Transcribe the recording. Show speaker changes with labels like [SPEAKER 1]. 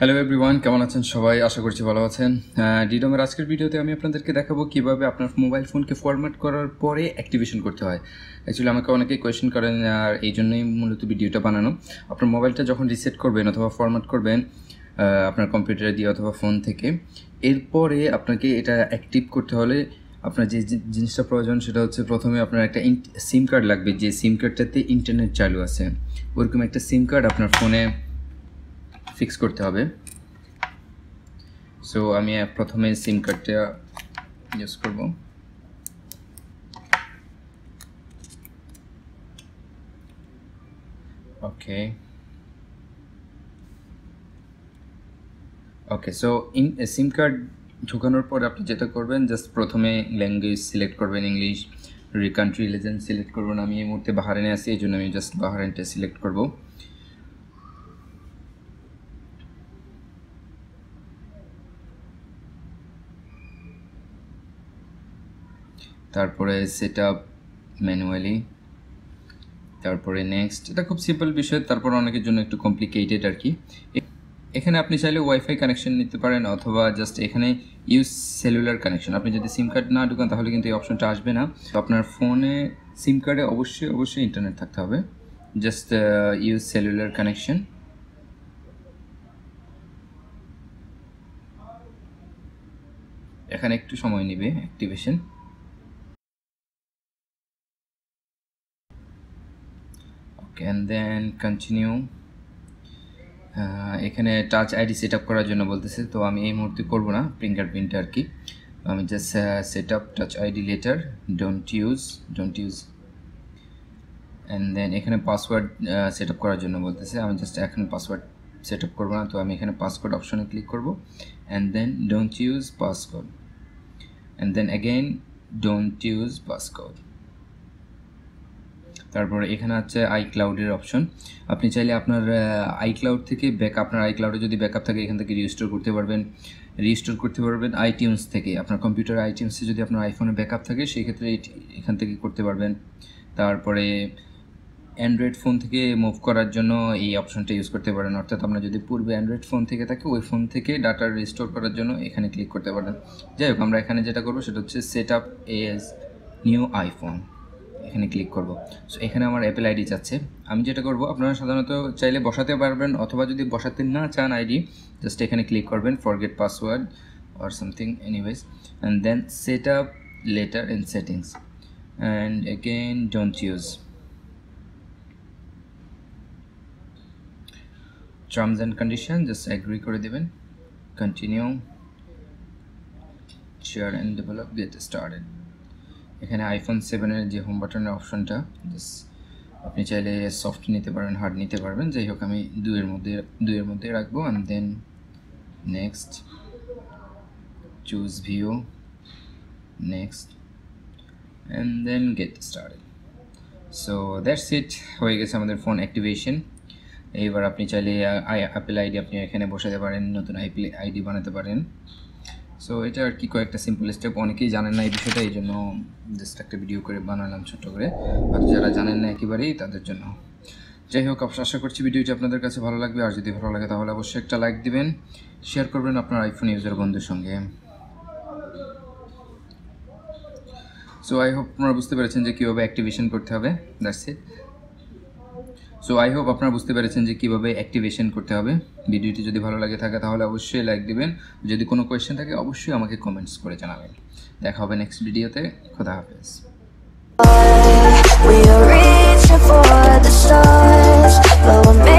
[SPEAKER 1] hello everyone কেমন আছেন সবাই আশা করছি ভালো আছেন ডিডমের আজকের ভিডিওতে আমি আপনাদেরকে দেখাবো কিভাবে আপনার মোবাইল ফোনকে ফরম্যাট করার পরে অ্যাক্টিভেশন করতে হয় অ্যাকচুয়ালি আমাকে অনেকেই কোয়েশন করেন আর এই জন্যই মূলত ভিডিওটা বানানো আপনার মোবাইলটা যখন রিসেট করবেন অথবা ফরম্যাট করবেন আপনার কম্পিউটারে দিয়ে অথবা ফোন থেকে এরপরে আপনাকে এটা অ্যাক্টিভ করতে হলে আপনার যে জিনিসটা প্রয়োজন সেটা হচ্ছে প্রথমে আপনার একটা সিম কার্ড লাগবে যে সিম কার্ডটাতে ইন্টারনেট চালু আছে ওরকম একটা সিম কার্ড আপনার ফোনে ফিক্স করতে হবে সো আমি প্রথমে সিম কার্ডটা ইউজ করব okay okay so in SIM card ঢুকানোর পর আপনি যেটা করবেন জাস্ট প্রথমে ল্যাঙ্গুয়েজ সিলেক্ট করবেন ইংলিশ কান্ট্রি রিলিজেন্স সিলেক্ট করবেন আমি এই মুহূর্তে বাহারেনে আছি এই জন্য আমি জাস্ট বাহারেনটা সিলেক্ট করবো তারপরে সেট আপ ম্যানুয়ালি তারপরে নেক্সট এটা খুব সিম্পল বিষয় তারপর অনেকের জন্য একটু কমপ্লিকেটেড আর কি এখানে আপনি চাইলে ওয়াইফাই কানেকশন নিতে পারেন অথবা জাস্ট এখানে ইউজ সেলুলার কানেকশন আপনি যদি সিম কার্ড না ঢুকান তাহলে কিন্তু এই অপশনটা আসবে না আপনার ফোনে সিম কার্ডে অবশ্যই অবশ্যই ইন্টারনেট থাকতে হবে জাস্ট ইউজ সেলুলার কানেকশন এখানে একটু সময় নেবে অ্যাক্টিভেশন অ্যান্ড দেন কন্টিনিউ এখানে টাচ আইডি সেট আপ করার জন্য বলতেছে তো আমি এই মুহূর্তে করবো না ফিঙ্গার প্রিন্ট আর কি আমি just set up touch ID later don't use don't use and then এখানে পাসওয়ার্ড সেট আপ করার জন্য বলতেছে আমি জাস্ট এখন পাসওয়ার্ড সেট আপ করবো না তো আমি এখানে পাসওয়ার্ড অপশনে ক্লিক করবো and then don't use passcode and then again don't use passcode তারপর এখানে আছে আই ক্লাউডের অপশন আপনি চাইলে আপনার আই ক্লাউড থেকে ব্যাক আপনার আই ক্লাউডে যদি ব্যাকআপ থাকে এখান থেকে রেজিস্টার করতে পারবেন রেজিস্টার করতে পারবেন আইটিউন্স থেকে আপনার কম্পিউটার আইটিউন্সে যদি আপনার আইফোনে ব্যাকআপ থাকে সেই ক্ষেত্রে এখান থেকে করতে পারবেন তারপরে অ্যান্ড্রয়েড ফোন থেকে মুভ করার জন্য এই অপশনটা ইউজ করতে পারেন অর্থাৎ আপনার যদি পূর্বে অ্যান্ড্রয়েড ফোন থেকে থাকে ওই ফোন থেকে ডাটা রিস্টোর করার জন্য এখানে ক্লিক করতে পারেন যাই হোক আমরা এখানে যেটা করবো সেটা হচ্ছে set up as new iPhone এখানে ক্লিক করব সো এখানে আমার অ্যাপেল আইডি চাচ্ছে আমি যেটা করব আপনারা সাধারণত চাইলে বসাতে পারবেন অথবা যদি বসাতে না চান আইডি জাস্ট এখানে ক্লিক করবেন forget password or something anyways and then set up later and settings and again don't use terms and condition just agree করে দেবেন continue share and develop get started এখানে আইফোন সেভেনের যে home বাটনের অপশনটা আপনি চাইলে সফট নিতে পারেন হার্ড নিতে পারবেন যাই হোক আমি দুয়ের মধ্যে দুয়ের মধ্যে রাখবো and then next choose view next and then get start so that's it হয়ে গেছে আমাদের ফোন অ্যাক্টিভেশন এইবার আপনি চাইলে অ্যাপেল আইডি আপনি এখানে বসাতে পারেন নতুন আইপি আইডি বানাতে পারেন সো এটা আর কি কয়েকটা সিম্পল স্টেপ অনেকেই জানেন না এই বিষয়টা এই জন্য জাস্ট একটা ভিডিও করে বানালাম ছোট করে আর যারা জানেন না একেবারেই তাদের জন্য যাই হোক আশা করছি ভিডিওটি আপনাদের কাছে ভালো লাগবে আর যদি ভালো লাগে তাহলে অবশ্যই একটা লাইক দিবেন শেয়ার করবেন আপনার আইফোন ইউজার বন্ধুর সঙ্গে সো আই হোপ আপনারা বুঝতে পেরেছেন যে কীভাবে অ্যাক্টিভেশন করতে হবে that's it so I hope আপনারা বুঝতে পেরেছেন যে কীভাবে অ্যাক্টিভেশন করতে হবে ভিডিওটি যদি ভালো লাগে থাকে তাহলে অবশ্যই লাইক দিবেন যদি কোনো কোয়েশ্চেন থাকে অবশ্যই আমাকে কমেন্টস করে জানাবেন দেখা হবে নেক্সট ভিডিওতে খোদা হাফেজ We are reaching for the stars, but we're